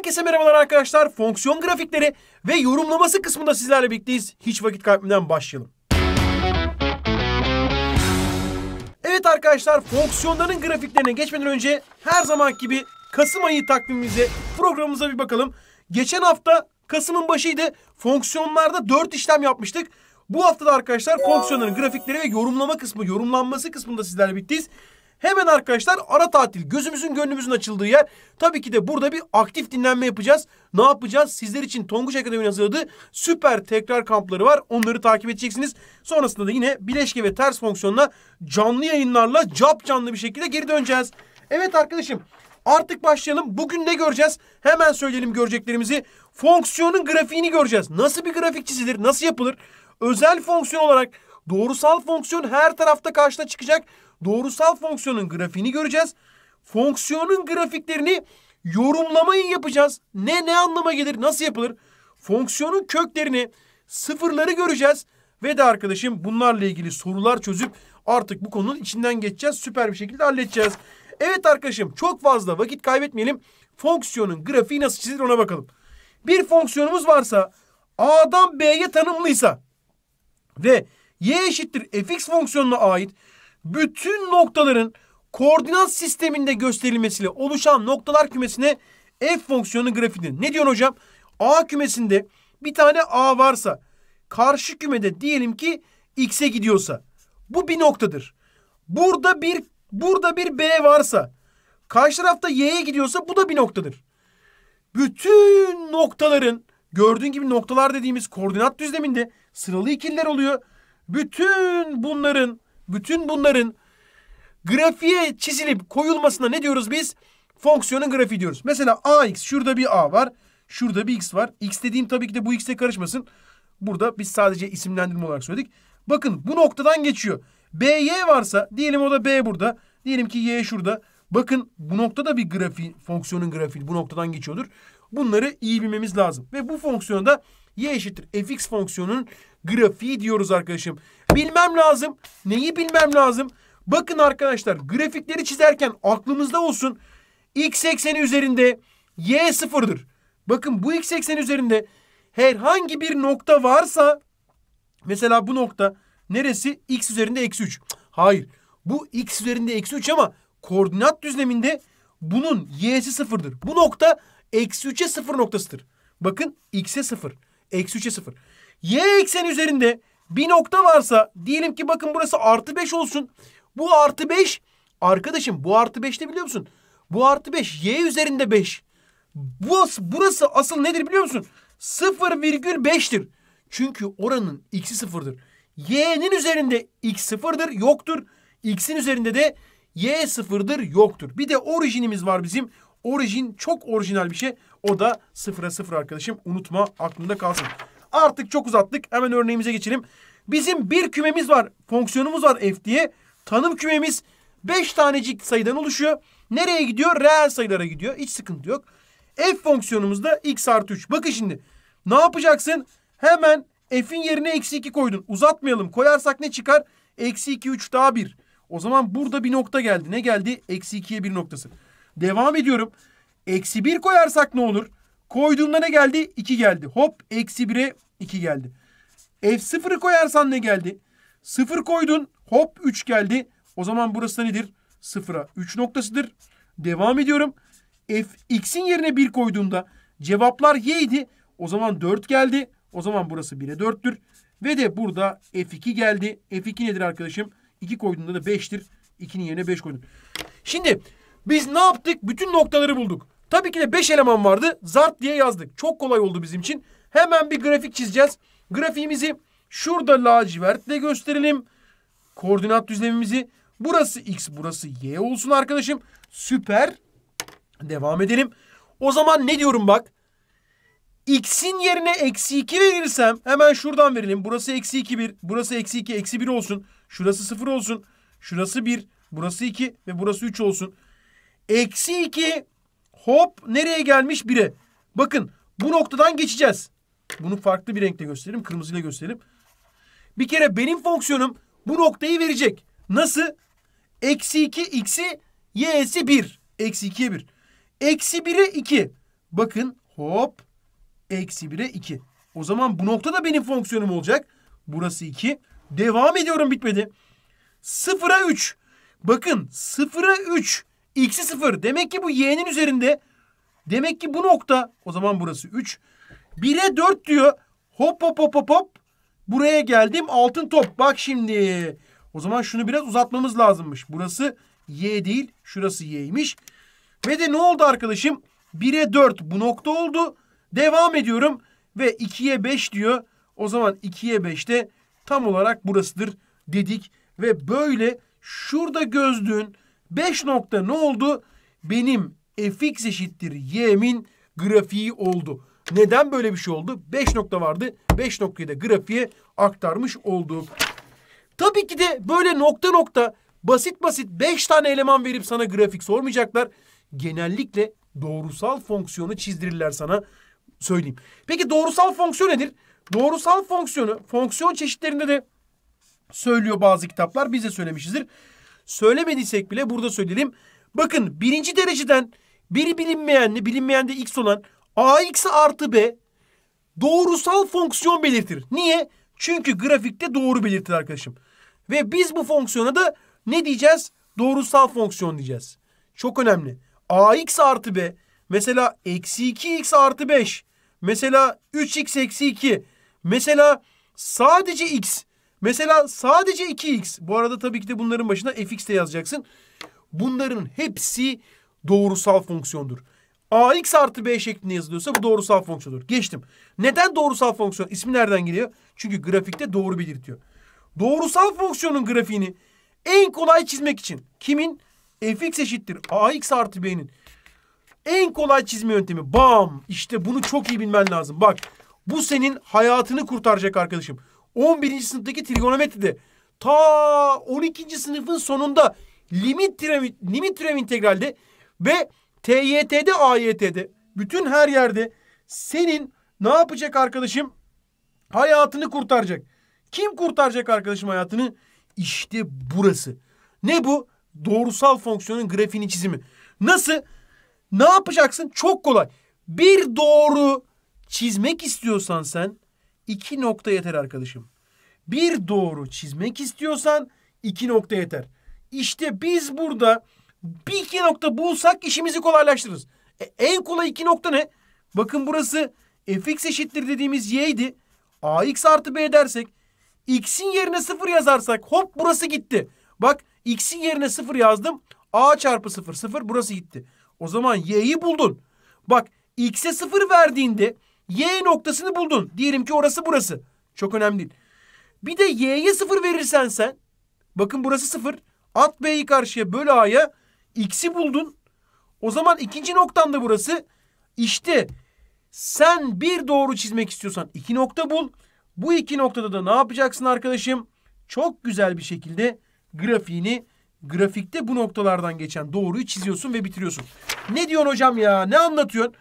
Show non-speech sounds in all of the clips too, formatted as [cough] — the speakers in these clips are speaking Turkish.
Herkese merhabalar arkadaşlar. Fonksiyon grafikleri ve yorumlaması kısmında sizlerle birlikteyiz. Hiç vakit kaybetmeden başlayalım. Evet arkadaşlar fonksiyonların grafiklerine geçmeden önce her zaman gibi Kasım ayı takvimimize programımıza bir bakalım. Geçen hafta Kasım'ın başıydı. Fonksiyonlarda 4 işlem yapmıştık. Bu hafta da arkadaşlar fonksiyonların grafikleri ve yorumlama kısmı, yorumlanması kısmında sizlerle birlikteyiz. Hemen arkadaşlar ara tatil gözümüzün gönlümüzün açıldığı yer. Tabii ki de burada bir aktif dinlenme yapacağız. Ne yapacağız? Sizler için Tonguç Akademi'nin hazırladığı süper tekrar kampları var. Onları takip edeceksiniz. Sonrasında da yine bileşke ve ters fonksiyonla canlı yayınlarla cap canlı bir şekilde geri döneceğiz. Evet arkadaşım Artık başlayalım. Bugün ne göreceğiz? Hemen söyleyelim göreceklerimizi. Fonksiyonun grafiğini göreceğiz. Nasıl bir grafik çizilir? Nasıl yapılır? Özel fonksiyon olarak Doğrusal fonksiyon her tarafta karşına çıkacak. Doğrusal fonksiyonun grafiğini göreceğiz. Fonksiyonun grafiklerini yorumlamayı yapacağız. Ne ne anlama gelir, nasıl yapılır? Fonksiyonun köklerini, sıfırları göreceğiz. Ve de arkadaşım bunlarla ilgili sorular çözüp artık bu konunun içinden geçeceğiz. Süper bir şekilde halledeceğiz. Evet arkadaşım çok fazla vakit kaybetmeyelim. Fonksiyonun grafiği nasıl çizilir ona bakalım. Bir fonksiyonumuz varsa A'dan B'ye tanımlıysa ve y eşittir fx fonksiyonuna ait bütün noktaların koordinat sisteminde gösterilmesiyle oluşan noktalar kümesine f fonksiyonu grafiğidir. Ne diyorsun hocam? A kümesinde bir tane A varsa karşı kümede diyelim ki x'e gidiyorsa bu bir noktadır. Burada bir burada bir B varsa karşı tarafta y'ye gidiyorsa bu da bir noktadır. Bütün noktaların gördüğün gibi noktalar dediğimiz koordinat düzleminde sıralı ikililer oluyor. Bütün bunların, bütün bunların grafiğe çizilip koyulmasına ne diyoruz biz? Fonksiyonun grafiği diyoruz. Mesela ax, şurada bir a var. Şurada bir x var. X dediğim tabii ki de bu x'e karışmasın. Burada biz sadece isimlendirme olarak söyledik. Bakın bu noktadan geçiyor. BY varsa diyelim o da B burada. Diyelim ki Y şurada. Bakın bu noktada bir grafiği, fonksiyonun grafiği bu noktadan geçiyordur. Bunları iyi bilmemiz lazım. Ve bu fonksiyonda y eşittir fx fonksiyonunun grafiği diyoruz arkadaşım. Bilmem lazım. Neyi bilmem lazım? Bakın arkadaşlar grafikleri çizerken aklımızda olsun. x ekseni üzerinde y sıfırdır. Bakın bu x ekseni üzerinde herhangi bir nokta varsa mesela bu nokta neresi? x üzerinde eksi 3. Hayır. Bu x üzerinde eksi 3 ama koordinat düzleminde bunun y'si sıfırdır. Bu nokta eksi 3'e sıfır noktasıdır. Bakın x'e sıfır. Eksi 3'e 0. Y ekseni üzerinde bir nokta varsa diyelim ki bakın burası artı 5 olsun. Bu artı 5 arkadaşım bu artı 5 ne biliyor musun? Bu artı 5 y üzerinde 5. Bu, burası asıl nedir biliyor musun? 0,5'tir. Çünkü oranın x'i sıfırdır. Y'nin üzerinde x sıfırdır yoktur. X'in üzerinde de y sıfırdır yoktur. Bir de orijinimiz var bizim. Orijin çok orijinal bir şey. O da sıfıra sıfır arkadaşım. Unutma aklında kalsın. Artık çok uzattık. Hemen örneğimize geçelim. Bizim bir kümemiz var. Fonksiyonumuz var f diye. Tanım kümemiz 5 tanecik sayıdan oluşuyor. Nereye gidiyor? Reel sayılara gidiyor. Hiç sıkıntı yok. F fonksiyonumuzda x artı 3. Bakın şimdi ne yapacaksın? Hemen f'in yerine eksi 2 koydun. Uzatmayalım. Koyarsak ne çıkar? Eksi 2, 3 daha 1. O zaman burada bir nokta geldi. Ne geldi? Eksi 2'ye bir noktası. Devam ediyorum. Eksi 1 koyarsak ne olur? Koyduğumda ne geldi? 2 geldi. Hop eksi 1'e 2 geldi. F0'ı koyarsan ne geldi? 0 koydun. Hop 3 geldi. O zaman burası da nedir? 0'a 3 noktasıdır. Devam ediyorum. F x'in yerine 1 koyduğumda cevaplar y O zaman 4 geldi. O zaman burası 1'e 4'tür. Ve de burada F2 geldi. F2 nedir arkadaşım? 2 koyduğunda da 5'tir. 2'nin yerine 5 koydun. Şimdi biz ne yaptık? Bütün noktaları bulduk. Tabii ki de 5 eleman vardı. Zart diye yazdık. Çok kolay oldu bizim için. Hemen bir grafik çizeceğiz. Grafiğimizi şurada lacivertle gösterelim. Koordinat düzlemimizi. Burası x, burası y olsun arkadaşım. Süper. Devam edelim. O zaman ne diyorum bak. X'in yerine eksi 2 verirsem hemen şuradan verelim. Burası eksi 2 1. Burası eksi 2 eksi 1 olsun. Şurası 0 olsun. Şurası 1. Burası 2 ve burası 3 olsun. Eksi 2 hop nereye gelmiş 1'e. Bakın bu noktadan geçeceğiz. Bunu farklı bir renkle gösterelim. Kırmızıyla gösterelim. Bir kere benim fonksiyonum bu noktayı verecek. Nasıl? Eksi 2 x'i y'si 1. Eksi 2'ye 1. Eksi 1'e 2. Bakın hop. Eksi 1'e 2. O zaman bu nokta da benim fonksiyonum olacak. Burası 2. Devam ediyorum bitmedi. 0'a 3. Bakın 0'a 3 X'i 0. Demek ki bu y'nin üzerinde. Demek ki bu nokta. O zaman burası 3. 1'e 4 diyor. Hop hop hop hop hop. Buraya geldim. Altın top. Bak şimdi. O zaman şunu biraz uzatmamız lazımmış. Burası y değil. Şurası y'ymiş. Ve de ne oldu arkadaşım? 1'e 4 bu nokta oldu. Devam ediyorum. Ve 2'ye 5 diyor. O zaman 2'ye 5'te tam olarak burasıdır dedik. Ve böyle şurada gözlüğün 5 nokta ne oldu? Benim fx eşittir y'min grafiği oldu. Neden böyle bir şey oldu? 5 nokta vardı. 5 noktayı da grafiğe aktarmış olduk. Tabii ki de böyle nokta nokta basit basit 5 tane eleman verip sana grafik sormayacaklar. Genellikle doğrusal fonksiyonu çizdirirler sana söyleyeyim. Peki doğrusal fonksiyon nedir? Doğrusal fonksiyonu fonksiyon çeşitlerinde de söylüyor bazı kitaplar. Biz de söylemişizdir. Söylemediysek bile burada söyleyelim. Bakın birinci dereceden biri bilinmeyenli, bilinmeyende x olan ax artı b doğrusal fonksiyon belirtir. Niye? Çünkü grafikte doğru belirtir arkadaşım. Ve biz bu fonksiyona da ne diyeceğiz? Doğrusal fonksiyon diyeceğiz. Çok önemli. ax artı b mesela eksi 2x artı 5 mesela 3x eksi 2 mesela sadece x Mesela sadece 2x. Bu arada tabii ki de bunların başına fx de yazacaksın. Bunların hepsi doğrusal fonksiyondur. ax artı b şeklinde yazılıyorsa bu doğrusal fonksiyondur. Geçtim. Neden doğrusal fonksiyon? İsmi nereden geliyor? Çünkü grafikte doğru belirtiyor. Doğrusal fonksiyonun grafiğini en kolay çizmek için kimin? fx eşittir ax artı b'nin en kolay çizme yöntemi. Bam! İşte bunu çok iyi bilmen lazım. Bak bu senin hayatını kurtaracak arkadaşım. 11. sınıftaki trigonometride ta 12. sınıfın sonunda limit türev, limit türev integralde ve TYT'de, AYT'de bütün her yerde senin ne yapacak arkadaşım? Hayatını kurtaracak. Kim kurtaracak arkadaşım hayatını? İşte burası. Ne bu? Doğrusal fonksiyonun grafiğini çizimi. Nasıl? Ne yapacaksın? Çok kolay. Bir doğru çizmek istiyorsan sen iki nokta yeter arkadaşım. Bir doğru çizmek istiyorsan iki nokta yeter. İşte biz burada bir iki nokta bulsak işimizi kolaylaştırırız. E, en kolay iki nokta ne? Bakın burası fx eşittir dediğimiz y'ydi. ax artı b dersek x'in yerine sıfır yazarsak hop burası gitti. Bak x'in yerine sıfır yazdım. a çarpı sıfır sıfır burası gitti. O zaman y'yi buldun. Bak x'e sıfır verdiğinde Y noktasını buldun. Diyelim ki orası burası. Çok önemli değil. Bir de Y'ye sıfır verirsen sen. Bakın burası sıfır. At B'yi karşıya böl A'ya. X'i buldun. O zaman ikinci noktan da burası. İşte sen bir doğru çizmek istiyorsan iki nokta bul. Bu iki noktada da ne yapacaksın arkadaşım? Çok güzel bir şekilde grafiğini grafikte bu noktalardan geçen doğruyu çiziyorsun ve bitiriyorsun. Ne diyorsun hocam ya? Ne anlatıyorsun?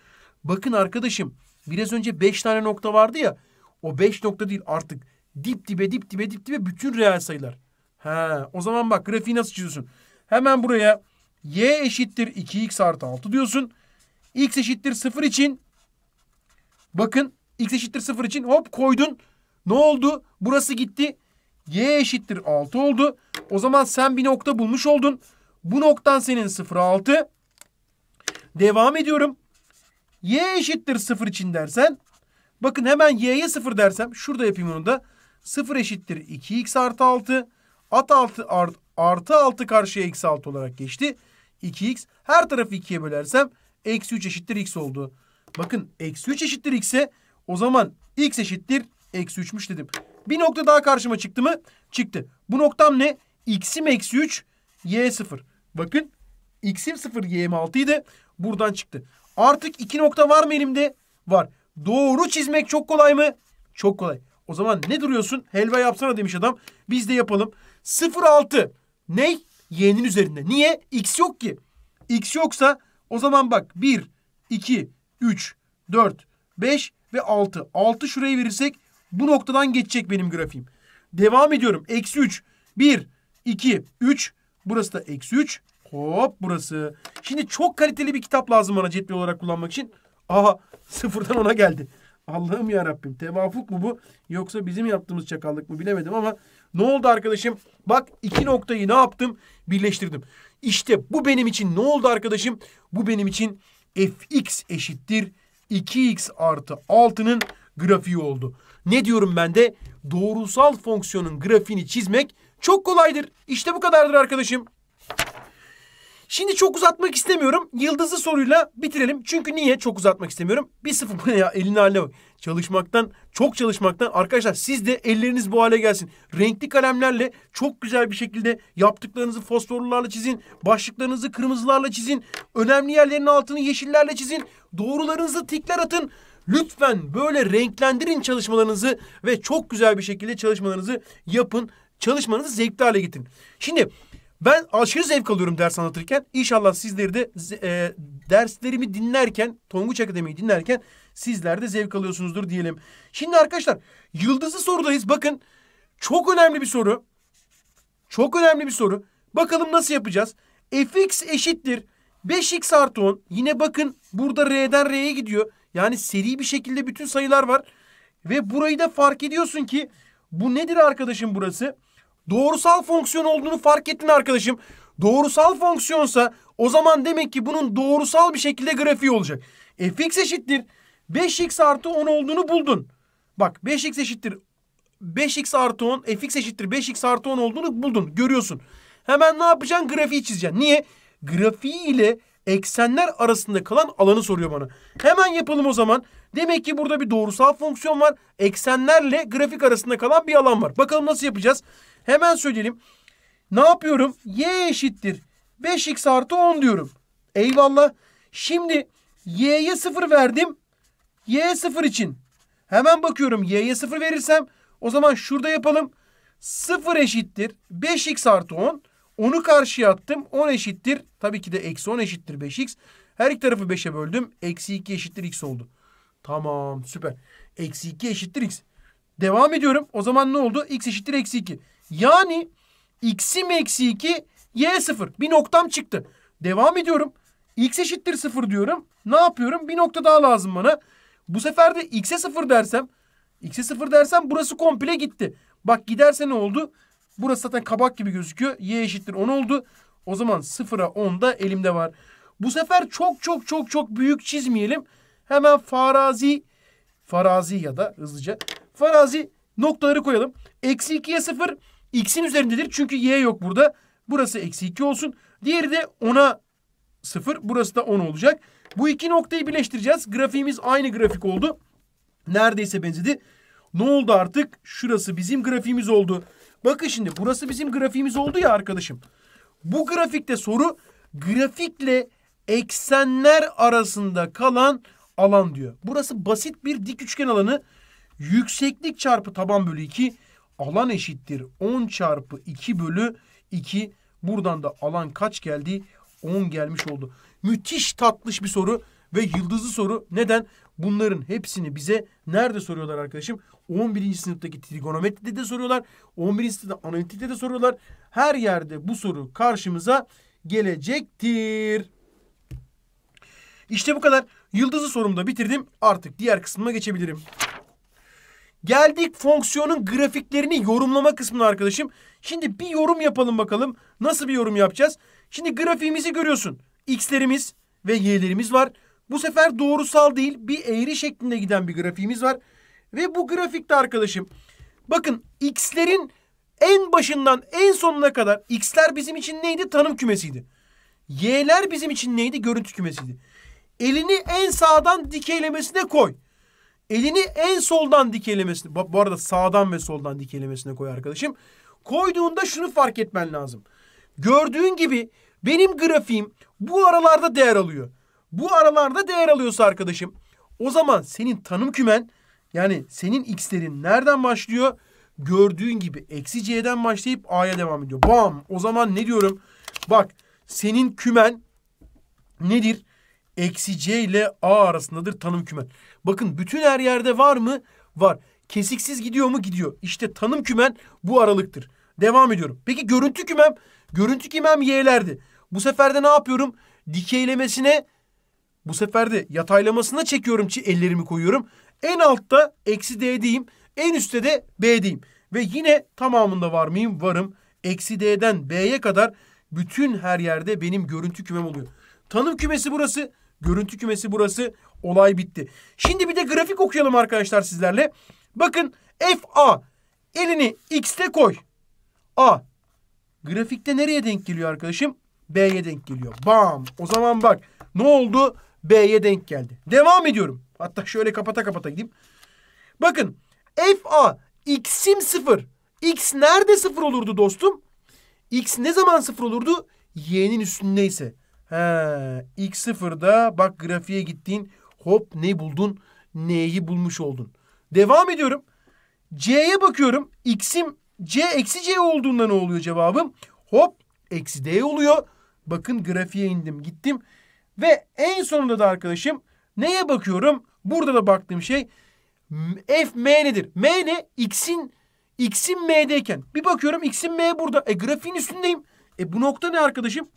Bakın arkadaşım Biraz önce beş tane nokta vardı ya. O beş nokta değil artık. Dip dibe dip dibe dip dibe bütün reel sayılar. Ha, o zaman bak grafiği nasıl çiziyorsun? Hemen buraya y eşittir 2x artı 6 diyorsun. x eşittir 0 için bakın x eşittir 0 için hop koydun. Ne oldu? Burası gitti. y eşittir 6 oldu. O zaman sen bir nokta bulmuş oldun. Bu noktan senin 0 6. Devam ediyorum y eşittir 0 için dersen bakın hemen y'ye 0 dersem şurada yapayım onu da 0 eşittir 2x artı 6 at 6 art, artı 6 karşıya eksi 6 olarak geçti. 2x her tarafı 2'ye bölersem eksi 3 eşittir x oldu. Bakın eksi 3 eşittir x'e o zaman x eşittir eksi 3'müş dedim. Bir nokta daha karşıma çıktı mı? Çıktı. Bu noktam ne? x'im eksi 3 y 0. Bakın x'im 0 y'im 6 idi. Buradan çıktı. Artık iki nokta var mı elimde? Var. Doğru çizmek çok kolay mı? Çok kolay. O zaman ne duruyorsun? Helva yapsana demiş adam. Biz de yapalım. 0.6. Ney? Y'nin üzerinde. Niye? X yok ki. X yoksa o zaman bak 1, 2, 3, 4, 5 ve 6. 6 şuraya verirsek bu noktadan geçecek benim grafiğim. Devam ediyorum. Eksi 3. 1, 2, 3. Burası da eksi 3. Hop burası. Şimdi çok kaliteli bir kitap lazım bana cetvel olarak kullanmak için. Aha [laughs] sıfırdan ona geldi. Allah'ım yarabbim, tevafuk mu bu yoksa bizim yaptığımız çakallık mı bilemedim ama ne oldu arkadaşım? Bak iki noktayı ne yaptım? Birleştirdim. İşte bu benim için ne oldu arkadaşım? Bu benim için fx eşittir 2x artı 6'nın grafiği oldu. Ne diyorum ben de? Doğrusal fonksiyonun grafiğini çizmek çok kolaydır. İşte bu kadardır arkadaşım. Şimdi çok uzatmak istemiyorum. Yıldızlı soruyla bitirelim. Çünkü niye çok uzatmak istemiyorum? Bir sıfır [laughs] ya elin haline bak. Çalışmaktan, çok çalışmaktan arkadaşlar siz de elleriniz bu hale gelsin. Renkli kalemlerle çok güzel bir şekilde yaptıklarınızı fosforlularla çizin. Başlıklarınızı kırmızılarla çizin. Önemli yerlerin altını yeşillerle çizin. Doğrularınızı tikler atın. Lütfen böyle renklendirin çalışmalarınızı ve çok güzel bir şekilde çalışmalarınızı yapın. Çalışmanızı zevkli hale getirin. Şimdi ben aşırı zevk alıyorum ders anlatırken. İnşallah sizleri de e, derslerimi dinlerken, Tonguç Akademi'yi dinlerken sizler de zevk alıyorsunuzdur diyelim. Şimdi arkadaşlar yıldızlı sorudayız. Bakın çok önemli bir soru. Çok önemli bir soru. Bakalım nasıl yapacağız? fx eşittir 5x artı 10. Yine bakın burada r'den r'ye gidiyor. Yani seri bir şekilde bütün sayılar var. Ve burayı da fark ediyorsun ki bu nedir arkadaşım burası? Burası doğrusal fonksiyon olduğunu fark ettin arkadaşım. Doğrusal fonksiyonsa o zaman demek ki bunun doğrusal bir şekilde grafiği olacak. E, fx eşittir 5x artı 10 olduğunu buldun. Bak 5x eşittir 5x artı 10 e, fx eşittir 5x artı 10 olduğunu buldun. Görüyorsun. Hemen ne yapacaksın? Grafiği çizeceksin. Niye? Grafiği ile eksenler arasında kalan alanı soruyor bana. Hemen yapalım o zaman. Demek ki burada bir doğrusal fonksiyon var. Eksenlerle grafik arasında kalan bir alan var. Bakalım nasıl yapacağız? Hemen söyleyelim. Ne yapıyorum? Y eşittir. 5x artı 10 diyorum. Eyvallah. Şimdi y'ye 0 verdim. y 0 için. Hemen bakıyorum y'ye 0 verirsem o zaman şurada yapalım. 0 eşittir 5x artı 10. Onu karşıya attım. 10 eşittir. Tabii ki de eksi 10 eşittir 5x. Her iki tarafı 5'e böldüm. Eksi 2 eşittir x oldu. Tamam süper. Eksi 2 eşittir x. Devam ediyorum. O zaman ne oldu? x eşittir eksi 2. Yani x'im eksi 2 y 0. Bir noktam çıktı. Devam ediyorum. x eşittir 0 diyorum. Ne yapıyorum? Bir nokta daha lazım bana. Bu sefer de x'e 0 dersem x'e 0 dersem burası komple gitti. Bak giderse ne oldu? Burası zaten kabak gibi gözüküyor. y eşittir 10 oldu. O zaman 0'a 10 da elimde var. Bu sefer çok çok çok çok büyük çizmeyelim. Hemen farazi farazi ya da hızlıca farazi noktaları koyalım. Eksi 2'ye 0 x'in üzerindedir. Çünkü y yok burada. Burası eksi 2 olsun. Diğeri de 10'a 0. Burası da 10 olacak. Bu iki noktayı birleştireceğiz. Grafiğimiz aynı grafik oldu. Neredeyse benzedi. Ne oldu artık? Şurası bizim grafiğimiz oldu. Bakın şimdi burası bizim grafiğimiz oldu ya arkadaşım. Bu grafikte soru grafikle eksenler arasında kalan alan diyor. Burası basit bir dik üçgen alanı. Yükseklik çarpı taban bölü 2 alan eşittir 10 çarpı 2 bölü 2. Buradan da alan kaç geldi? 10 gelmiş oldu. Müthiş tatlış bir soru ve yıldızlı soru. Neden? Bunların hepsini bize nerede soruyorlar arkadaşım? 11. sınıftaki trigonometride de soruyorlar. 11. sınıfta analitikte de soruyorlar. Her yerde bu soru karşımıza gelecektir. İşte bu kadar. Yıldızlı sorumda bitirdim. Artık diğer kısmına geçebilirim. Geldik fonksiyonun grafiklerini yorumlama kısmına arkadaşım. Şimdi bir yorum yapalım bakalım. Nasıl bir yorum yapacağız? Şimdi grafiğimizi görüyorsun. X'lerimiz ve Y'lerimiz var. Bu sefer doğrusal değil bir eğri şeklinde giden bir grafiğimiz var. Ve bu grafikte arkadaşım bakın X'lerin en başından en sonuna kadar X'ler bizim için neydi? Tanım kümesiydi. Y'ler bizim için neydi? Görüntü kümesiydi. Elini en sağdan dikeylemesine koy. Elini en soldan dikelemesine, bu arada sağdan ve soldan dikelemesine koy arkadaşım. Koyduğunda şunu fark etmen lazım. Gördüğün gibi benim grafiğim bu aralarda değer alıyor. Bu aralarda değer alıyorsa arkadaşım o zaman senin tanım kümen yani senin x'lerin nereden başlıyor? Gördüğün gibi eksi c'den başlayıp a'ya devam ediyor. Bam! O zaman ne diyorum? Bak senin kümen nedir? Eksi c ile a arasındadır tanım kümen. Bakın bütün her yerde var mı? Var. Kesiksiz gidiyor mu? Gidiyor. İşte tanım kümen bu aralıktır. Devam ediyorum. Peki görüntü kümem? Görüntü kümem y'lerdi. Bu sefer de ne yapıyorum? Dikeylemesine bu sefer de yataylamasına çekiyorum ki ellerimi koyuyorum. En altta eksi d diyeyim. En üstte de b diyeyim. Ve yine tamamında var mıyım? Varım. Eksi d'den b'ye kadar bütün her yerde benim görüntü kümem oluyor. Tanım kümesi burası. Görüntü kümesi burası. Olay bitti. Şimdi bir de grafik okuyalım arkadaşlar sizlerle. Bakın FA elini X'te koy. A grafikte nereye denk geliyor arkadaşım? B'ye denk geliyor. Bam. O zaman bak ne oldu? B'ye denk geldi. Devam ediyorum. Hatta şöyle kapata kapata gideyim. Bakın FA X'im 0. X nerede 0 olurdu dostum? X ne zaman 0 olurdu? Y'nin üstündeyse. He, X 0'da bak grafiğe gittiğin Hop ne buldun? N'yi bulmuş oldun. Devam ediyorum. C'ye bakıyorum. X'im C eksi C olduğunda ne oluyor cevabım? Hop eksi D oluyor. Bakın grafiğe indim gittim. Ve en sonunda da arkadaşım neye bakıyorum? Burada da baktığım şey F M nedir? M ne? X'in X'in M'deyken. Bir bakıyorum X'in M burada. E grafiğin üstündeyim. E bu nokta ne arkadaşım?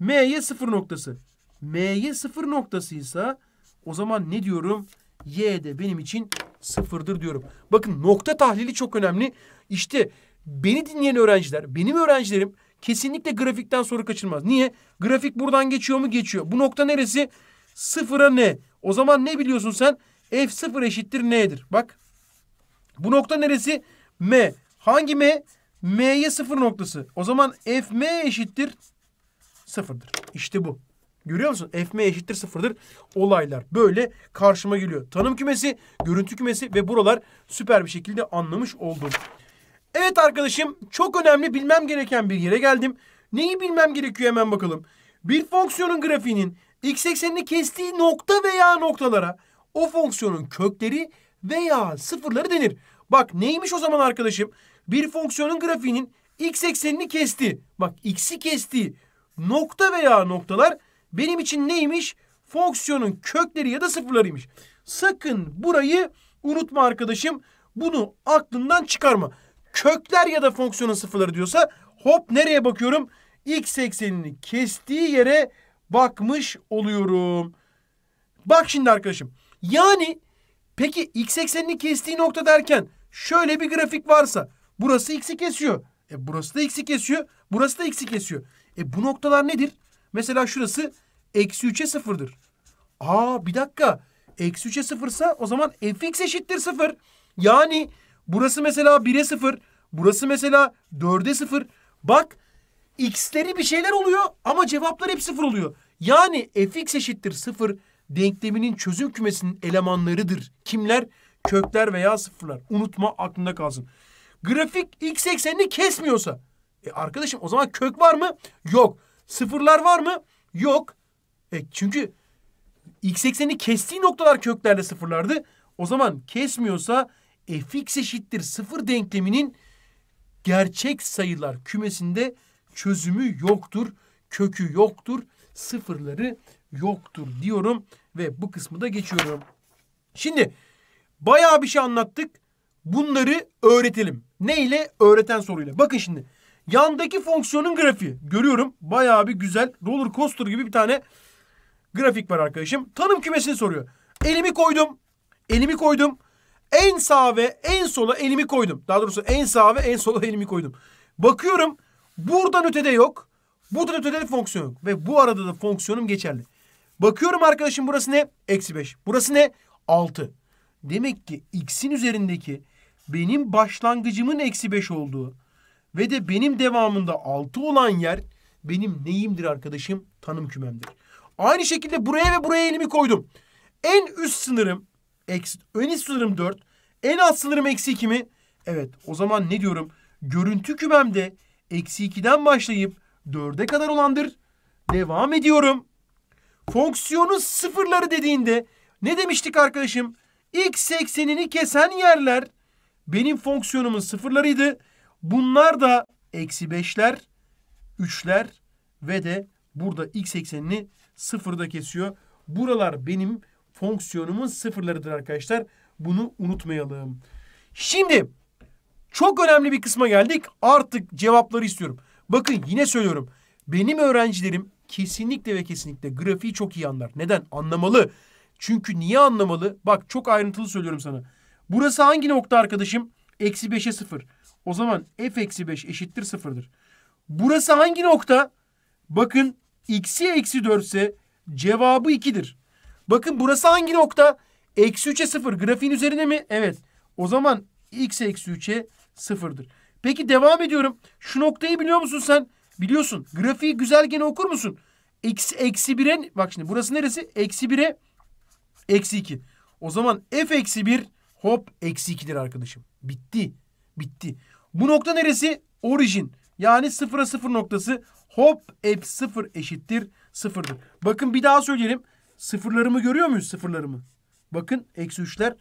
M'ye sıfır noktası. M'ye sıfır noktasıysa o zaman ne diyorum? Y de benim için sıfırdır diyorum. Bakın nokta tahlili çok önemli. İşte beni dinleyen öğrenciler, benim öğrencilerim kesinlikle grafikten soru kaçırmaz. Niye? Grafik buradan geçiyor mu? Geçiyor. Bu nokta neresi? Sıfıra ne? O zaman ne biliyorsun sen? F0 eşittir n'dir. Bak. Bu nokta neresi? M. Hangi M? M'ye sıfır noktası. O zaman FM eşittir sıfırdır. İşte bu. Görüyor musun? Fm eşittir sıfırdır. Olaylar böyle karşıma geliyor. Tanım kümesi, görüntü kümesi ve buralar süper bir şekilde anlamış oldum. Evet arkadaşım çok önemli bilmem gereken bir yere geldim. Neyi bilmem gerekiyor hemen bakalım. Bir fonksiyonun grafiğinin x eksenini kestiği nokta veya noktalara o fonksiyonun kökleri veya sıfırları denir. Bak neymiş o zaman arkadaşım? Bir fonksiyonun grafiğinin x eksenini kesti. Bak x'i kesti. nokta veya noktalar benim için neymiş? Fonksiyonun kökleri ya da sıfırlarıymış. Sakın burayı unutma arkadaşım. Bunu aklından çıkarma. Kökler ya da fonksiyonun sıfırları diyorsa hop nereye bakıyorum? X eksenini kestiği yere bakmış oluyorum. Bak şimdi arkadaşım. Yani peki x eksenini kestiği nokta derken şöyle bir grafik varsa burası x'i kesiyor. E burası da x'i kesiyor. Burası da x'i kesiyor. E bu noktalar nedir? Mesela şurası eksi 3'e 0'dır. Aa bir dakika. Eksi 3'e 0 ise o zaman fx eşittir 0. Yani burası mesela 1'e 0. Burası mesela 4'e 0. Bak x'leri bir şeyler oluyor ama cevaplar hep 0 oluyor. Yani fx eşittir 0 denkleminin çözüm kümesinin elemanlarıdır. Kimler? Kökler veya sıfırlar. Unutma aklında kalsın. Grafik x eksenini kesmiyorsa. E arkadaşım o zaman kök var mı? Yok. Sıfırlar var mı? Yok. E, çünkü x 80i kestiği noktalar köklerle sıfırlardı. O zaman kesmiyorsa fx eşittir sıfır denkleminin gerçek sayılar kümesinde çözümü yoktur. Kökü yoktur. Sıfırları yoktur diyorum ve bu kısmı da geçiyorum. Şimdi bayağı bir şey anlattık. Bunları öğretelim. Neyle? Öğreten soruyla. Bakın şimdi. Yandaki fonksiyonun grafiği. Görüyorum bayağı bir güzel roller coaster gibi bir tane grafik var arkadaşım. Tanım kümesini soruyor. Elimi koydum. Elimi koydum. En sağa ve en sola elimi koydum. Daha doğrusu en sağa ve en sola [laughs] elimi koydum. Bakıyorum buradan ötede yok. Buradan ötede de fonksiyon yok. Ve bu arada da fonksiyonum geçerli. Bakıyorum arkadaşım burası ne? Eksi 5. Burası ne? 6. Demek ki x'in üzerindeki benim başlangıcımın eksi 5 olduğu ve de benim devamında 6 olan yer benim neyimdir arkadaşım? Tanım kümemdir. Aynı şekilde buraya ve buraya elimi koydum. En üst sınırım eksi, en üst sınırım 4. En alt sınırım eksi 2 mi? Evet o zaman ne diyorum? Görüntü kümemde eksi 2'den başlayıp 4'e kadar olandır. Devam ediyorum. Fonksiyonun sıfırları dediğinde ne demiştik arkadaşım? X eksenini kesen yerler benim fonksiyonumun sıfırlarıydı. Bunlar da eksi 5'ler, 3'ler ve de burada x eksenini sıfırda kesiyor. Buralar benim fonksiyonumun sıfırlarıdır arkadaşlar. Bunu unutmayalım. Şimdi çok önemli bir kısma geldik. Artık cevapları istiyorum. Bakın yine söylüyorum. Benim öğrencilerim kesinlikle ve kesinlikle grafiği çok iyi anlar. Neden? Anlamalı. Çünkü niye anlamalı? Bak çok ayrıntılı söylüyorum sana. Burası hangi nokta arkadaşım? Eksi 5'e 0. O zaman f eksi 5 eşittir 0'dır. Burası hangi nokta? Bakın x'i eksi 4 ise cevabı 2'dir. Bakın burası hangi nokta? Eksi 3'e 0 grafiğin üzerine mi? Evet. O zaman x eksi 3'e 0'dır. Peki devam ediyorum. Şu noktayı biliyor musun sen? Biliyorsun. Grafiği güzelgeni okur musun? X eksi 1'e bak şimdi burası neresi? Eksi 1'e eksi 2. O zaman f eksi 1 hop eksi 2'dir arkadaşım. Bitti. Bitti. Bu nokta neresi? Orijin. Yani sıfıra sıfır noktası. Hop f0 eşittir 0'dır. Bakın bir daha söyleyelim. Sıfırlarımı görüyor muyuz sıfırlarımı? Bakın eksi 3'ler,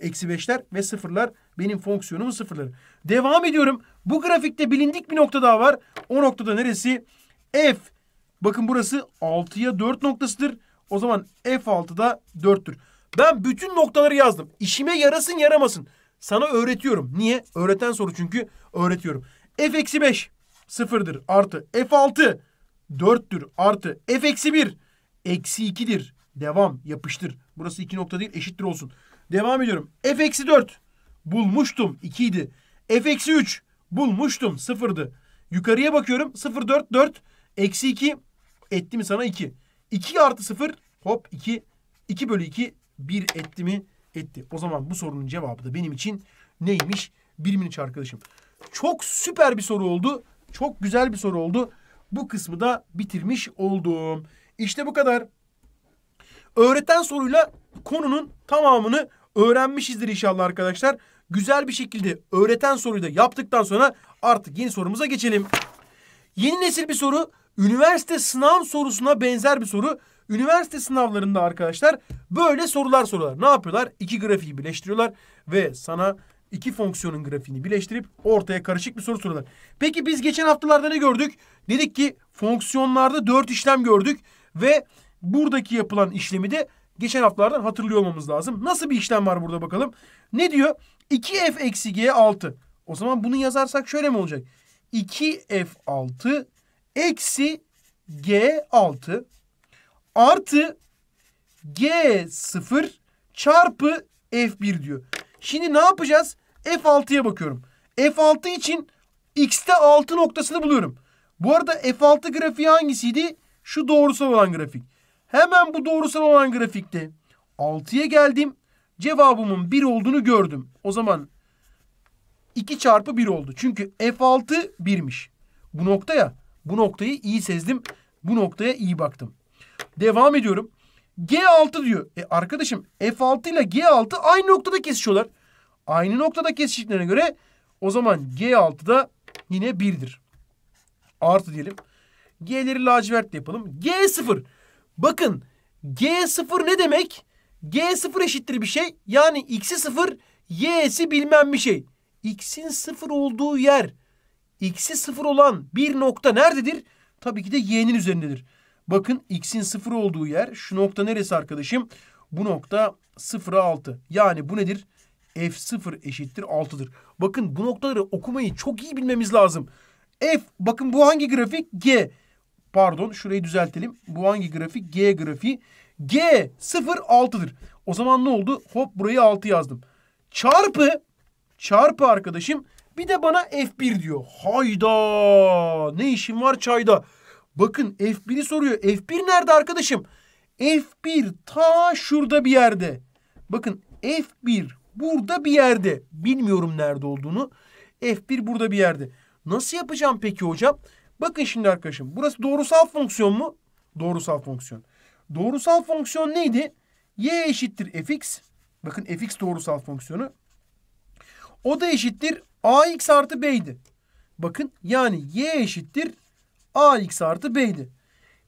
eksi 5'ler ve sıfırlar benim fonksiyonumun sıfırları. Devam ediyorum. Bu grafikte bilindik bir nokta daha var. O noktada neresi? F. Bakın burası 6'ya 4 noktasıdır. O zaman f da 4'tür. Ben bütün noktaları yazdım. İşime yarasın yaramasın. Sana öğretiyorum. Niye? Öğreten soru çünkü öğretiyorum. F eksi 5 sıfırdır artı F6 dörttür artı F eksi 1 eksi 2'dir. Devam yapıştır. Burası iki nokta değil eşittir olsun. Devam ediyorum. F eksi 4 bulmuştum 2 idi. F eksi 3 bulmuştum sıfırdı Yukarıya bakıyorum 0 4 4 eksi 2 etti mi sana 2. 2 artı 0 hop 2 2 bölü 2 1 etti mi etti. O zaman bu sorunun cevabı da benim için neymiş? Birimini arkadaşım. Çok süper bir soru oldu. Çok güzel bir soru oldu. Bu kısmı da bitirmiş oldum. İşte bu kadar. Öğreten soruyla konunun tamamını öğrenmişizdir inşallah arkadaşlar. Güzel bir şekilde öğreten soruyu da yaptıktan sonra artık yeni sorumuza geçelim. Yeni nesil bir soru. Üniversite sınav sorusuna benzer bir soru. Üniversite sınavlarında arkadaşlar böyle sorular sorular. Ne yapıyorlar? İki grafiği birleştiriyorlar ve sana iki fonksiyonun grafiğini birleştirip ortaya karışık bir soru sorular. Peki biz geçen haftalarda ne gördük? Dedik ki fonksiyonlarda dört işlem gördük ve buradaki yapılan işlemi de geçen haftalardan hatırlıyor olmamız lazım. Nasıl bir işlem var burada bakalım? Ne diyor? 2f eksi g 6. O zaman bunu yazarsak şöyle mi olacak? 2f6 eksi g6 artı g0 çarpı f1 diyor. Şimdi ne yapacağız? F6'ya bakıyorum. F6 için X'te 6 noktasını buluyorum. Bu arada F6 grafiği hangisiydi? Şu doğrusal olan grafik. Hemen bu doğrusal olan grafikte 6'ya geldim. Cevabımın 1 olduğunu gördüm. O zaman 2 çarpı 1 oldu. Çünkü F6 1'miş. Bu noktaya, bu noktayı iyi sezdim. Bu noktaya iyi baktım. Devam ediyorum. G6 diyor. E arkadaşım F6 ile G6 aynı noktada kesişiyorlar. Aynı noktada kesiştiklerine göre o zaman g da yine 1'dir. Artı diyelim. G'leri lacivertle yapalım. G0. Bakın G0 ne demek? G0 eşittir bir şey. Yani x'i 0, y'si bilmem bir şey. x'in 0 olduğu yer, x'i 0 olan bir nokta nerededir? Tabii ki de y'nin üzerindedir. Bakın x'in sıfır olduğu yer şu nokta neresi arkadaşım? Bu nokta 0'a 6. Yani bu nedir? F0 eşittir 6'dır. Bakın bu noktaları okumayı çok iyi bilmemiz lazım. F bakın bu hangi grafik? G. Pardon şurayı düzeltelim. Bu hangi grafik? G grafiği. G 0 6'dır. O zaman ne oldu? Hop burayı 6 yazdım. Çarpı çarpı arkadaşım bir de bana F1 diyor. Hayda! Ne işin var çayda? Bakın F1'i soruyor. F1 nerede arkadaşım? F1 ta şurada bir yerde. Bakın F1 burada bir yerde. Bilmiyorum nerede olduğunu. F1 burada bir yerde. Nasıl yapacağım peki hocam? Bakın şimdi arkadaşım. Burası doğrusal fonksiyon mu? Doğrusal fonksiyon. Doğrusal fonksiyon neydi? Y eşittir fx. Bakın fx doğrusal fonksiyonu. O da eşittir ax artı b'ydi. Bakın yani y eşittir ax artı b'ydi.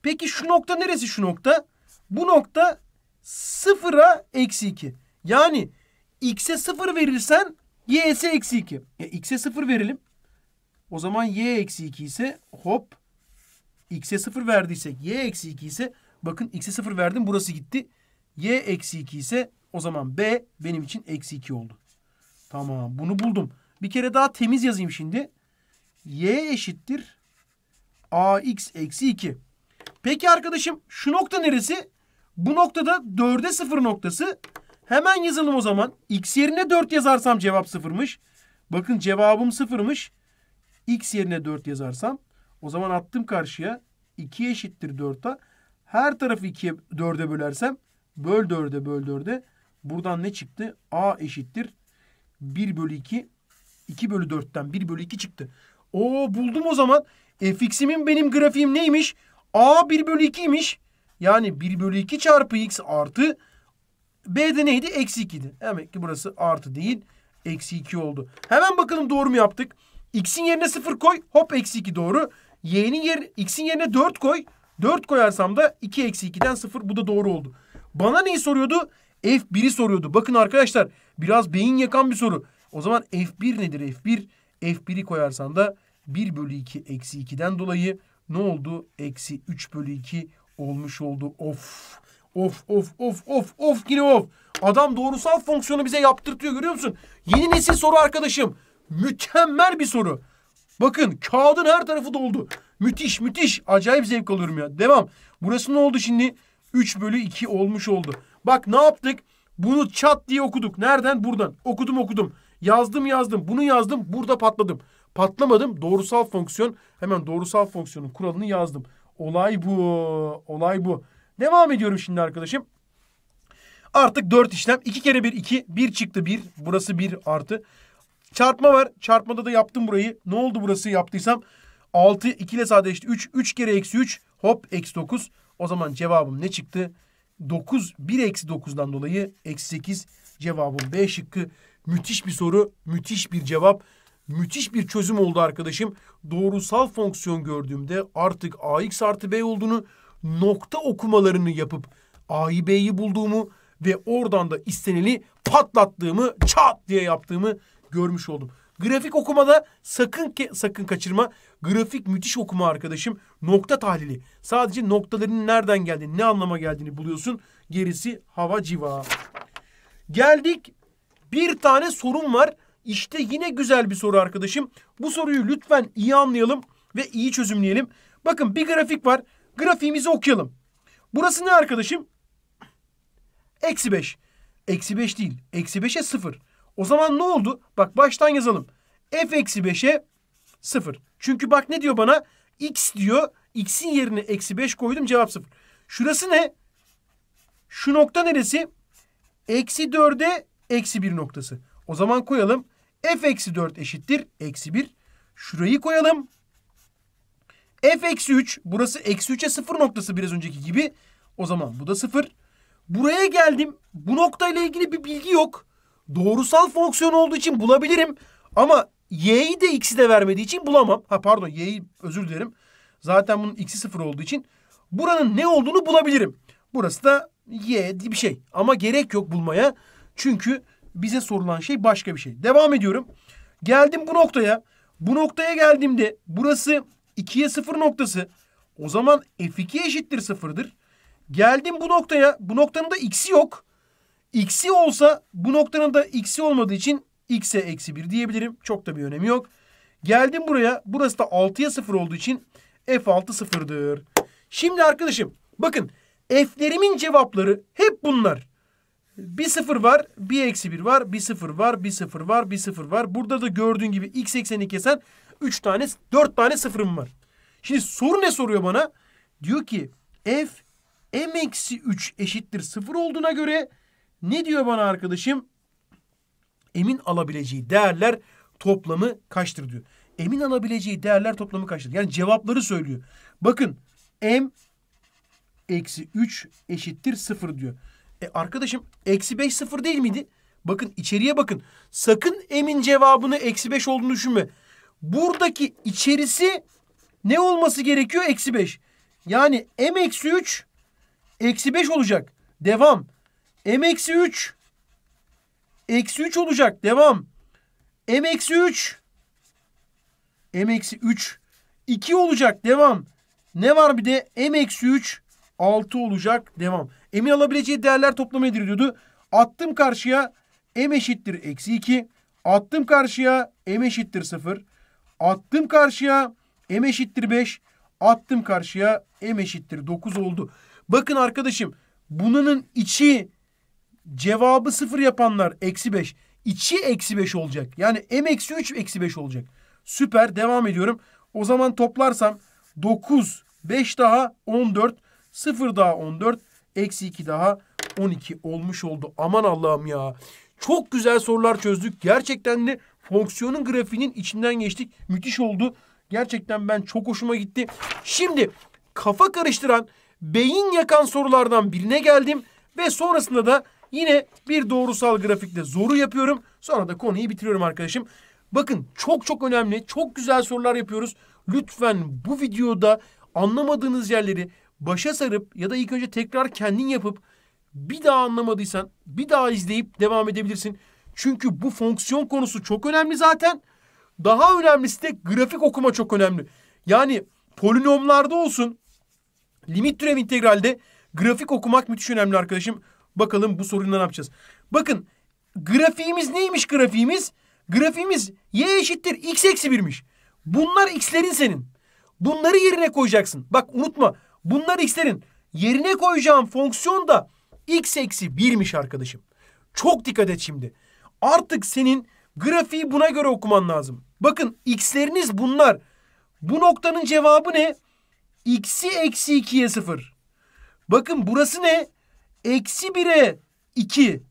Peki şu nokta neresi şu nokta? Bu nokta sıfıra eksi 2. Yani x'e 0 verirsen y'si eksi 2. Ya x'e 0 verelim. O zaman y eksi 2 ise hop x'e 0 verdiysek y eksi 2 ise bakın x'e 0 verdim burası gitti. y eksi 2 ise o zaman b benim için eksi 2 oldu. Tamam bunu buldum. Bir kere daha temiz yazayım şimdi. y eşittir ax eksi 2. Peki arkadaşım şu nokta neresi? Bu noktada 4'e 0 noktası. Hemen yazalım o zaman. X yerine 4 yazarsam cevap 0'mış. Bakın cevabım 0'mış. X yerine 4 yazarsam o zaman attım karşıya. 2 eşittir 4'a. Her tarafı 2'ye 4'e bölersem böl 4'e böl 4'e. Buradan ne çıktı? A eşittir 1 bölü 2. 2 bölü 4'ten 1 bölü 2 çıktı. Oo buldum o zaman fx'imin benim grafiğim neymiş? A 1 bölü 2'ymiş. Yani 1 bölü 2 çarpı x artı b de neydi? Eksi 2'di. Demek ki burası artı değil. Eksi 2 oldu. Hemen bakalım doğru mu yaptık? X'in yerine 0 koy. Hop eksi 2 doğru. Y'nin yer, X'in yerine 4 koy. 4 koyarsam da 2 eksi 2'den 0. Bu da doğru oldu. Bana neyi soruyordu? F1'i soruyordu. Bakın arkadaşlar biraz beyin yakan bir soru. O zaman F1 nedir? F1 F1'i koyarsan da 1 bölü 2 eksi 2'den dolayı ne oldu? Eksi 3 bölü 2 olmuş oldu. Of of of of of of yine of. Adam doğrusal fonksiyonu bize yaptırtıyor görüyor musun? Yeni nesil soru arkadaşım. Mükemmel bir soru. Bakın kağıdın her tarafı doldu. Müthiş müthiş. Acayip zevk alıyorum ya. Devam. Burası ne oldu şimdi? 3 bölü 2 olmuş oldu. Bak ne yaptık? Bunu çat diye okuduk. Nereden? Buradan. Okudum okudum. Yazdım yazdım. Bunu yazdım. Burada patladım. Patlamadım. Doğrusal fonksiyon. Hemen doğrusal fonksiyonun kuralını yazdım. Olay bu. Olay bu. Devam ediyorum şimdi arkadaşım. Artık dört işlem. iki kere bir iki. Bir çıktı bir. Burası bir artı. Çarpma var. Çarpmada da yaptım burayı. Ne oldu burası yaptıysam? 6 2 ile sadeleşti. 3 3 kere eksi 3 hop eksi 9. O zaman cevabım ne çıktı? 9 1 eksi 9'dan dolayı eksi 8 cevabım B şıkkı. Müthiş bir soru, müthiş bir cevap müthiş bir çözüm oldu arkadaşım. Doğrusal fonksiyon gördüğümde artık AX artı B olduğunu nokta okumalarını yapıp A'yı B'yi bulduğumu ve oradan da isteneni patlattığımı çat diye yaptığımı görmüş oldum. Grafik okumada sakın ke, sakın kaçırma. Grafik müthiş okuma arkadaşım. Nokta tahlili. Sadece noktaların nereden geldiğini, ne anlama geldiğini buluyorsun. Gerisi hava civa. Geldik. Bir tane sorun var. İşte yine güzel bir soru arkadaşım. Bu soruyu lütfen iyi anlayalım ve iyi çözümleyelim. Bakın bir grafik var. Grafiğimizi okuyalım. Burası ne arkadaşım? Eksi 5. Eksi 5 değil. Eksi 5'e 0. O zaman ne oldu? Bak baştan yazalım. F eksi 5'e 0. Çünkü bak ne diyor bana? X diyor. X'in yerine eksi 5 koydum cevap 0. Şurası ne? Şu nokta neresi? Eksi 4'e eksi 1 noktası. O zaman koyalım f eksi 4 eşittir eksi 1. Şurayı koyalım. f eksi 3 burası eksi 3'e 0 noktası biraz önceki gibi. O zaman bu da 0. Buraya geldim. Bu noktayla ilgili bir bilgi yok. Doğrusal fonksiyon olduğu için bulabilirim. Ama y'yi de x'i de vermediği için bulamam. Ha pardon y'yi özür dilerim. Zaten bunun x'i 0 olduğu için buranın ne olduğunu bulabilirim. Burası da y bir şey. Ama gerek yok bulmaya. Çünkü bize sorulan şey başka bir şey. Devam ediyorum. Geldim bu noktaya. Bu noktaya geldiğimde burası 2'ye 0 noktası. O zaman f2 eşittir 0'dır. Geldim bu noktaya. Bu noktanın da x'i yok. X'i olsa bu noktanın da x'i olmadığı için x'e eksi 1 diyebilirim. Çok da bir önemi yok. Geldim buraya. Burası da 6'ya 0 olduğu için f6 sıfırdır. Şimdi arkadaşım bakın f'lerimin cevapları hep bunlar. Bir sıfır var, bir eksi bir var, bir sıfır var, bir sıfır var, bir sıfır var. Burada da gördüğün gibi x ekseni kesen üç tane, dört tane sıfırım var. Şimdi soru ne soruyor bana? Diyor ki f m eksi 3 eşittir sıfır olduğuna göre ne diyor bana arkadaşım? Emin alabileceği değerler toplamı kaçtır diyor. Emin alabileceği değerler toplamı kaçtır? Yani cevapları söylüyor. Bakın m eksi 3 eşittir sıfır diyor. E arkadaşım eksi beş sıfır değil miydi? Bakın içeriye bakın. Sakın Emin cevabını eksi beş olduğunu düşünme. Buradaki içerisi ne olması gerekiyor? Eksi beş? Yani m eksi üç eksi beş olacak. Devam. m eksi üç eksi üç olacak. Devam. m eksi üç m eksi üç iki olacak. Devam. Ne var bir de m eksi üç altı olacak. Devam. Emin alabileceği değerler toplamaya nedir Attım karşıya m eşittir eksi 2. Attım karşıya m eşittir 0. Attım karşıya m eşittir 5. Attım karşıya m eşittir 9 oldu. Bakın arkadaşım bunun içi cevabı 0 yapanlar eksi 5. İçi eksi 5 olacak. Yani m eksi 3 eksi 5 olacak. Süper devam ediyorum. O zaman toplarsam 9, 5 daha 14, 0 daha 14, Eksi 2 daha 12 olmuş oldu. Aman Allah'ım ya. Çok güzel sorular çözdük. Gerçekten de fonksiyonun grafiğinin içinden geçtik. Müthiş oldu. Gerçekten ben çok hoşuma gitti. Şimdi kafa karıştıran, beyin yakan sorulardan birine geldim. Ve sonrasında da yine bir doğrusal grafikle zoru yapıyorum. Sonra da konuyu bitiriyorum arkadaşım. Bakın çok çok önemli, çok güzel sorular yapıyoruz. Lütfen bu videoda anlamadığınız yerleri başa sarıp ya da ilk önce tekrar kendin yapıp bir daha anlamadıysan bir daha izleyip devam edebilirsin. Çünkü bu fonksiyon konusu çok önemli zaten. Daha önemlisi de grafik okuma çok önemli. Yani polinomlarda olsun limit türev integralde grafik okumak müthiş önemli arkadaşım. Bakalım bu soruyla ne yapacağız? Bakın grafiğimiz neymiş grafiğimiz? Grafiğimiz y eşittir x eksi birmiş. Bunlar x'lerin senin. Bunları yerine koyacaksın. Bak unutma Bunlar x'lerin. Yerine koyacağım fonksiyon da x eksi 1'miş arkadaşım. Çok dikkat et şimdi. Artık senin grafiği buna göre okuman lazım. Bakın x'leriniz bunlar. Bu noktanın cevabı ne? x'i eksi 2'ye 0. Bakın burası ne? Eksi 1'e 2.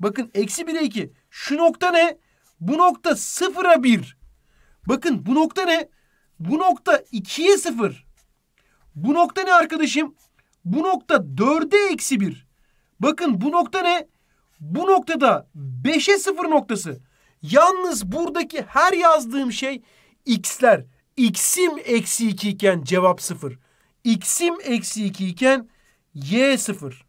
Bakın eksi 1'e 2. Şu nokta ne? Bu nokta 0'a 1. Bakın bu nokta ne? Bu nokta 2'ye 0. Bu nokta ne arkadaşım? Bu nokta 4'e eksi 1. Bakın bu nokta ne? Bu noktada 5'e 0 noktası. Yalnız buradaki her yazdığım şey x'ler. x'im eksi 2 iken cevap 0. x'im eksi 2 iken y 0.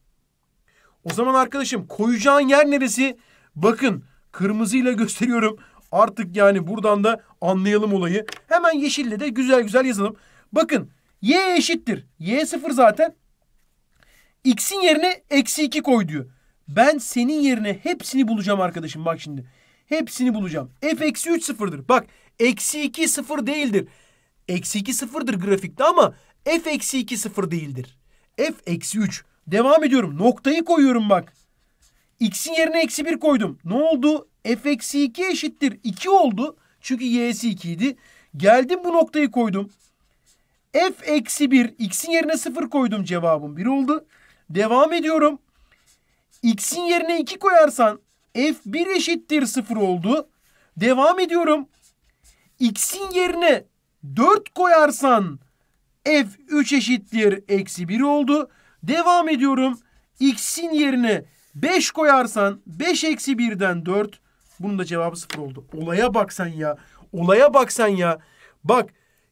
O zaman arkadaşım koyacağın yer neresi? Bakın kırmızıyla gösteriyorum. Artık yani buradan da anlayalım olayı. Hemen yeşille de güzel güzel yazalım. Bakın Y eşittir. Y sıfır zaten. X'in yerine eksi 2 koy diyor. Ben senin yerine hepsini bulacağım arkadaşım bak şimdi. Hepsini bulacağım. F eksi 3 sıfırdır. Bak eksi 2 sıfır değildir. Eksi 2 sıfırdır grafikte ama F eksi 2 sıfır değildir. F eksi 3. Devam ediyorum. Noktayı koyuyorum bak. X'in yerine eksi 1 koydum. Ne oldu? F eksi 2 eşittir. 2 oldu. Çünkü Y'si 2 idi. Geldim bu noktayı koydum f eksi 1 x'in yerine 0 koydum cevabım 1 oldu. Devam ediyorum. x'in yerine 2 koyarsan f1 eşittir 0 oldu. Devam ediyorum. x'in yerine 4 koyarsan f3 eşittir eksi 1 oldu. Devam ediyorum. x'in yerine 5 koyarsan 5 eksi 1'den 4. Bunun da cevabı 0 oldu. Olaya baksan ya. Olaya baksan ya. Bak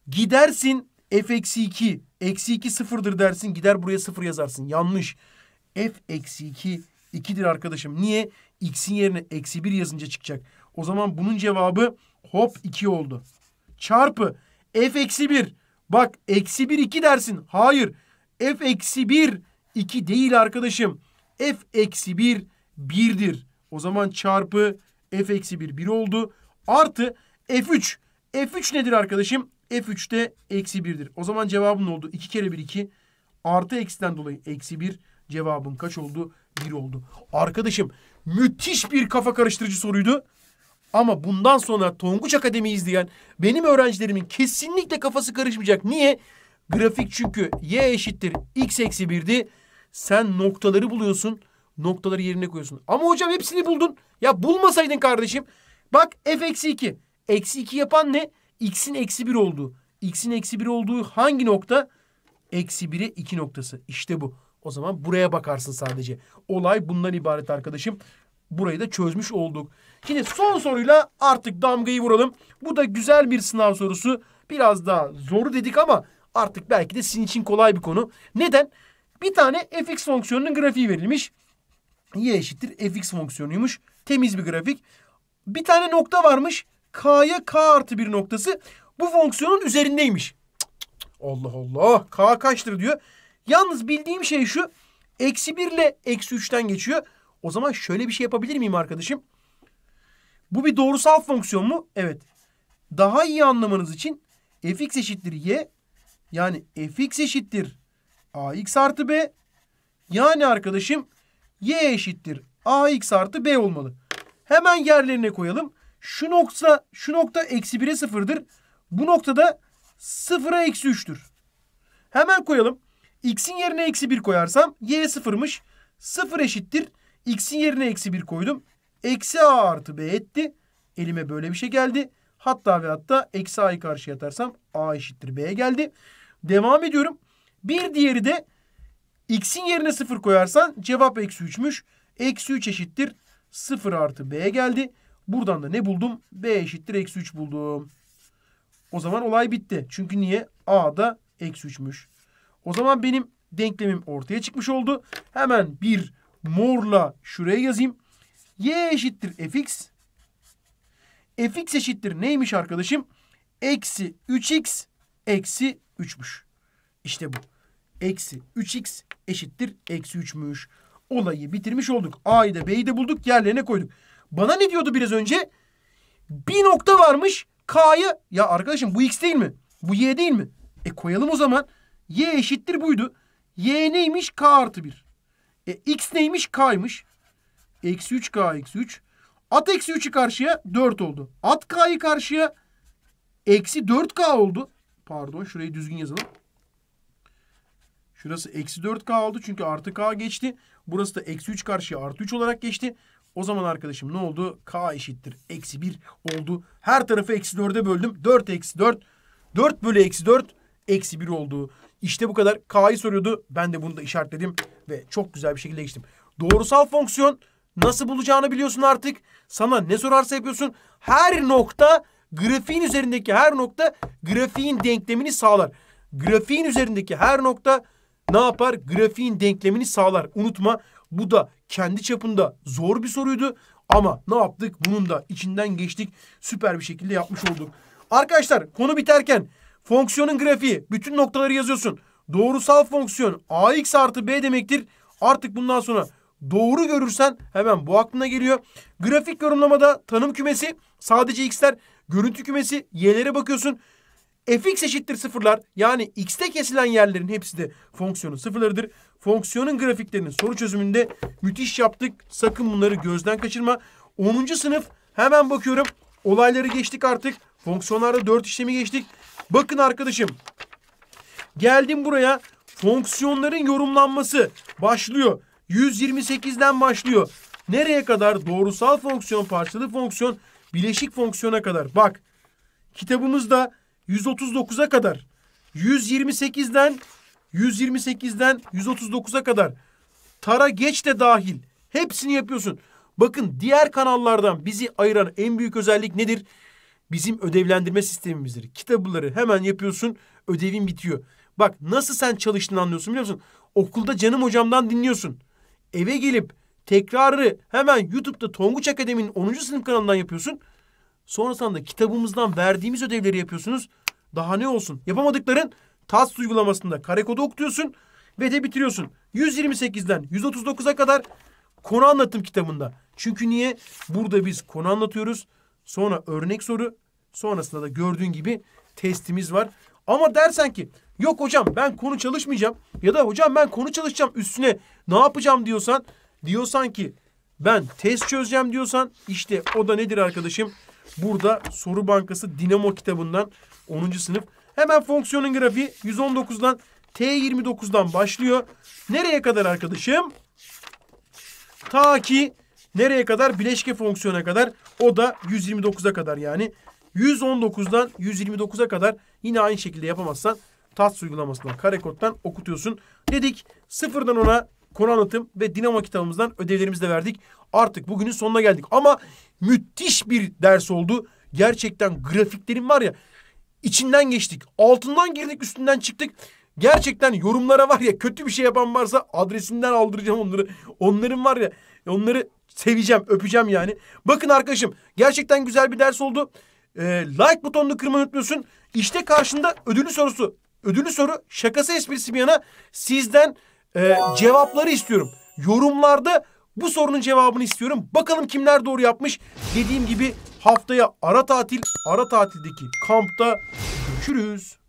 gidersin f eksi 2 eksi 2 sıfırdır dersin gider buraya sıfır yazarsın. Yanlış. f eksi 2 2'dir arkadaşım. Niye? x'in yerine eksi 1 yazınca çıkacak. O zaman bunun cevabı hop 2 oldu. Çarpı f eksi 1. Bak eksi 1 2 dersin. Hayır. f eksi 1 2 değil arkadaşım. f eksi 1 1'dir. O zaman çarpı f eksi 1 1 oldu. Artı f3. f3 nedir arkadaşım? F3'te eksi 1'dir. O zaman cevabın oldu? 2 kere 1 2. Artı eksiden dolayı eksi 1. Cevabın kaç oldu? 1 oldu. Arkadaşım müthiş bir kafa karıştırıcı soruydu. Ama bundan sonra Tonguç Akademi izleyen benim öğrencilerimin kesinlikle kafası karışmayacak. Niye? Grafik çünkü y eşittir x eksi 1'di. Sen noktaları buluyorsun. Noktaları yerine koyuyorsun. Ama hocam hepsini buldun. Ya bulmasaydın kardeşim. Bak f eksi 2. Eksi 2 yapan ne? x'in eksi bir olduğu. x'in eksi bir olduğu hangi nokta? Eksi 1'e iki noktası. İşte bu. O zaman buraya bakarsın sadece. Olay bundan ibaret arkadaşım. Burayı da çözmüş olduk. Şimdi son soruyla artık damgayı vuralım. Bu da güzel bir sınav sorusu. Biraz daha zoru dedik ama artık belki de sizin için kolay bir konu. Neden? Bir tane fx fonksiyonunun grafiği verilmiş. y eşittir fx fonksiyonuymuş. Temiz bir grafik. Bir tane nokta varmış k'ya k artı bir noktası bu fonksiyonun üzerindeymiş. Allah Allah k kaçtır diyor. Yalnız bildiğim şey şu eksi 1 ile eksi 3'ten geçiyor. O zaman şöyle bir şey yapabilir miyim arkadaşım? Bu bir doğrusal fonksiyon mu? Evet. Daha iyi anlamanız için fx eşittir y yani fx eşittir ax artı b yani arkadaşım y eşittir ax artı b olmalı. Hemen yerlerine koyalım. Şu nokta, şu nokta eksi 1'e 0'dır. Bu noktada sıfıra eksi üçtür. Hemen koyalım. X'in yerine eksi bir koyarsam y sıfırmış. Sıfır eşittir. X'in yerine eksi bir koydum. Eksi A artı B etti. Elime böyle bir şey geldi. Hatta ve hatta eksi A'yı karşıya atarsam A eşittir B'ye geldi. Devam ediyorum. Bir diğeri de x'in yerine sıfır koyarsan cevap eksi üçmüş. Eksi üç eşittir sıfır artı b'ye geldi. Buradan da ne buldum? B eşittir eksi 3 buldum. O zaman olay bitti. Çünkü niye? A da eksi 3'müş. O zaman benim denklemim ortaya çıkmış oldu. Hemen bir morla şuraya yazayım. Y eşittir fx. fx eşittir neymiş arkadaşım? Eksi 3x eksi 3'müş. İşte bu. Eksi 3x eşittir eksi 3'müş. Olayı bitirmiş olduk. A'yı da B'yi de bulduk. Yerlerine koyduk. Bana ne diyordu biraz önce? Bir nokta varmış. K'yı ya arkadaşım bu x değil mi? Bu y değil mi? E koyalım o zaman. Y eşittir buydu. Y neymiş? K artı 1. E x neymiş? K'ymış. Eksi 3K eksi 3. At eksi 3'ü karşıya 4 oldu. At K'yı karşıya eksi 4K oldu. Pardon şurayı düzgün yazalım. Şurası eksi 4K oldu çünkü artı K geçti. Burası da eksi 3 karşıya artı 3 olarak geçti. O zaman arkadaşım ne oldu? K eşittir. Eksi 1 oldu. Her tarafı eksi 4'e böldüm. 4 eksi 4. 4 bölü eksi 4 eksi 1 oldu. İşte bu kadar. K'yı soruyordu. Ben de bunu da işaretledim. Ve çok güzel bir şekilde geçtim. Doğrusal fonksiyon nasıl bulacağını biliyorsun artık. Sana ne sorarsa yapıyorsun. Her nokta grafiğin üzerindeki her nokta grafiğin denklemini sağlar. Grafiğin üzerindeki her nokta ne yapar? Grafiğin denklemini sağlar. Unutma bu da kendi çapında zor bir soruydu. Ama ne yaptık? Bunun da içinden geçtik. Süper bir şekilde yapmış olduk. Arkadaşlar konu biterken fonksiyonun grafiği bütün noktaları yazıyorsun. Doğrusal fonksiyon ax artı b demektir. Artık bundan sonra doğru görürsen hemen bu aklına geliyor. Grafik yorumlamada tanım kümesi sadece x'ler, görüntü kümesi y'lere bakıyorsun. fx eşittir sıfırlar yani x'te kesilen yerlerin hepsi de fonksiyonun sıfırlarıdır fonksiyonun grafiklerinin soru çözümünde müthiş yaptık. Sakın bunları gözden kaçırma. 10. sınıf hemen bakıyorum. Olayları geçtik artık. Fonksiyonlarda 4 işlemi geçtik. Bakın arkadaşım. Geldim buraya. Fonksiyonların yorumlanması başlıyor. 128'den başlıyor. Nereye kadar? Doğrusal fonksiyon, parçalı fonksiyon, bileşik fonksiyona kadar. Bak kitabımızda 139'a kadar 128'den 128'den 139'a kadar tara geç de dahil hepsini yapıyorsun. Bakın diğer kanallardan bizi ayıran en büyük özellik nedir? Bizim ödevlendirme sistemimizdir. Kitabları hemen yapıyorsun, ödevin bitiyor. Bak nasıl sen çalıştığını anlıyorsun biliyor musun? Okulda canım hocamdan dinliyorsun. Eve gelip tekrarı hemen YouTube'da Tonguç Akademi'nin 10. sınıf kanalından yapıyorsun. Sonrasında kitabımızdan verdiğimiz ödevleri yapıyorsunuz. Daha ne olsun? Yapamadıkların TAS uygulamasında kare kodu okutuyorsun ve de bitiriyorsun. 128'den 139'a kadar konu anlatım kitabında. Çünkü niye? Burada biz konu anlatıyoruz. Sonra örnek soru. Sonrasında da gördüğün gibi testimiz var. Ama dersen ki yok hocam ben konu çalışmayacağım ya da hocam ben konu çalışacağım üstüne ne yapacağım diyorsan diyorsan ki ben test çözeceğim diyorsan işte o da nedir arkadaşım? Burada soru bankası Dinamo kitabından 10. sınıf Hemen fonksiyonun grafiği 119'dan T29'dan başlıyor. Nereye kadar arkadaşım? Ta ki nereye kadar? Bileşke fonksiyona kadar. O da 129'a kadar yani. 119'dan 129'a kadar yine aynı şekilde yapamazsan TATS uygulamasından karekoddan okutuyorsun. Dedik sıfırdan ona konu anlatım ve dinamo kitabımızdan ödevlerimizi de verdik. Artık bugünün sonuna geldik ama müthiş bir ders oldu. Gerçekten grafiklerin var ya içinden geçtik. Altından girdik üstünden çıktık. Gerçekten yorumlara var ya kötü bir şey yapan varsa adresinden aldıracağım onları. Onların var ya onları seveceğim öpeceğim yani. Bakın arkadaşım gerçekten güzel bir ders oldu. Ee, like butonunu kırmayı unutmuyorsun. İşte karşında ödülü sorusu. Ödülü soru şakası esprisi bir yana sizden e, cevapları istiyorum. Yorumlarda bu sorunun cevabını istiyorum. Bakalım kimler doğru yapmış. Dediğim gibi Haftaya ara tatil, ara tatildeki kampta görüşürüz.